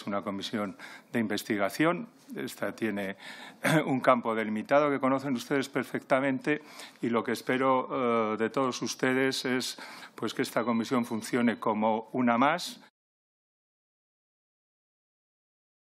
Es una comisión de investigación. Esta tiene un campo delimitado que conocen ustedes perfectamente y lo que espero eh, de todos ustedes es pues, que esta comisión funcione como una más